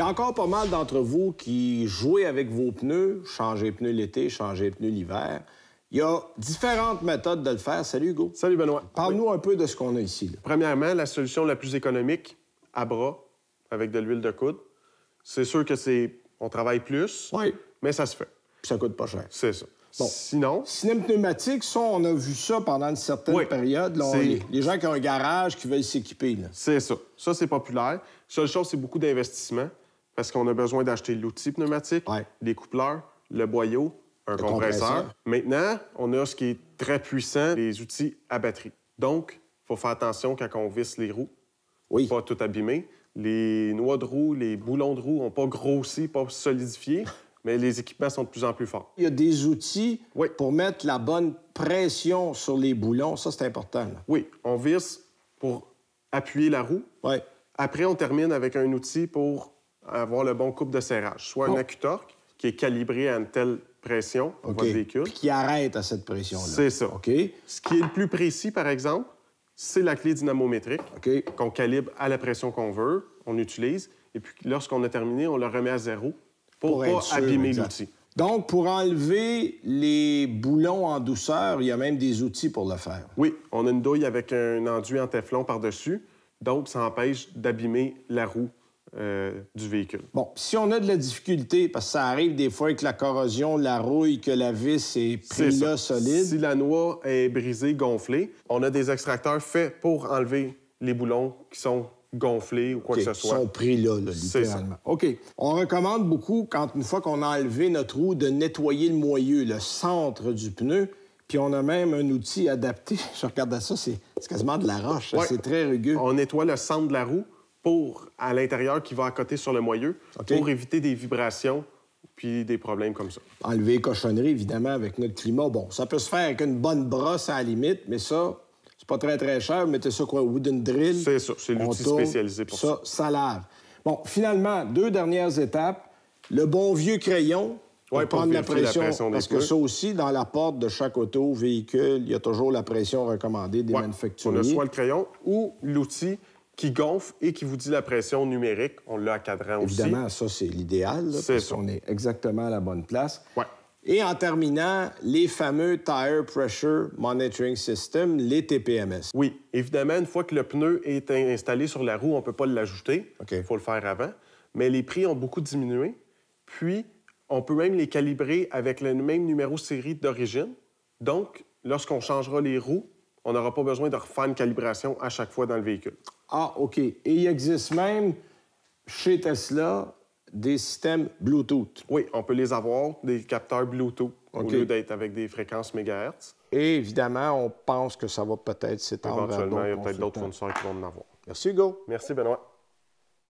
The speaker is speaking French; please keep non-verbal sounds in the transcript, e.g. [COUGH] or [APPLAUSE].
Il y a encore pas mal d'entre vous qui jouez avec vos pneus, changez pneus l'été, changez pneus l'hiver. Il y a différentes méthodes de le faire. Salut, Hugo. Salut, Benoît. Parle-nous un peu de ce qu'on a ici. Premièrement, la solution la plus économique, à bras, avec de l'huile de coude. C'est sûr que c'est... On travaille plus, mais ça se fait. Puis ça coûte pas cher. C'est ça. Bon. Sinon... Cinéma pneumatique, ça, on a vu ça pendant une certaine période. les, les gens qui ont un garage, qui veulent s'équiper. C'est ça. Ça, c'est populaire. Seule chose, c'est beaucoup d'investissement parce qu'on a besoin d'acheter l'outil pneumatique, les coupleurs, le boyau, un compresseur. Maintenant, on a ce qui est très puissant, les outils à batterie. Donc, il faut faire attention quand on visse les roues. Oui. Pas tout abîmer. Les noix de roue, les boulons de roue n'ont pas grossi, pas solidifié, [LAUGHS] mais les équipements sont de plus en plus forts. Il y a des outils pour mettre la bonne pression sur les boulons. Ça, c'est important. Oui. On visse pour appuyer la roue. Oui. Après, on termine avec un outil pour avoir le bon couple de serrage. Soit un AccuTorque qui est calibré à une telle pression on votre véhicule. qui arrête à cette pression-là. C'est ça. OK. Ce qui est le plus précis, par exemple, c'est la clé dynamométrique qu'on calibre à la pression qu'on veut, on utilise. Et puis, lorsqu'on a terminé, on la remet à zéro pour, ne pas abîmer l'outil. Donc, pour enlever les boulons en douceur, il y a même des outils pour le faire. Oui, on a une douille avec un enduit en teflon par-dessus. Donc, ça empêche d'abîmer la roue euh, du véhicule. Bon, si on a de la difficulté, parce que ça arrive des fois avec la corrosion, la rouille, que la vis est prise là solide. Si la noix est brisée, gonflée, on a des extracteurs faits pour enlever les boulons qui sont gonflés ou quoi que ce soit. Ils sont pris là, littéralement. OK. On recommande beaucoup, quand une fois qu'on a enlevé notre roue, de nettoyer le moyeu, le centre du pneu. Puis on a même un outil adapté. [LAUGHS] Je regarde ça, c'est quasiment de la roche. C'est très rugueux. On nettoie le centre de la roue pour à l'intérieur qui va à côté sur le moyeu pour éviter des vibrations puis des problèmes comme ça. Enlever les cochonneries, évidemment, avec notre climat. Bon, ça peut se faire avec une bonne brosse à la limite, mais ça, c'est pas très, très cher. Mettez ça quoi, au drill. C'est ça, c'est l'outil spécialisé pour ça. Ça, ça lave. Bon, finalement, deux dernières étapes. Le bon vieux crayon, pour prendre la pression, parce que ça aussi, dans la porte de chaque auto, véhicule, il y a toujours la pression recommandée des ouais. manufacturiers. On soit le crayon ou l'outil qui gonfle et qui vous dit la pression numérique. On l'a à cadran Évidemment, ça, c'est l'idéal, parce est exactement à la bonne place. Et en terminant, les fameux Tire Pressure Monitoring System, les TPMS. Oui, évidemment, une fois que le pneu est installé sur la roue, on ne peut pas l'ajouter. Il faut le faire avant. Mais les prix ont beaucoup diminué. Puis, on peut même les calibrer avec le même numéro série d'origine. Donc, lorsqu'on changera les roues, on n'aura pas besoin de refaire une calibration à chaque fois dans le véhicule. Ah, OK. Et il existe même chez Tesla des systèmes Bluetooth. Oui, on peut les avoir, des capteurs Bluetooth, au lieu d'être avec des fréquences mégahertz. Et évidemment, on pense que ça va peut-être s'étendre. Éventuellement, il y a peut-être d'autres fournisseurs qui vont en avoir. Merci, Hugo. Merci, Benoît.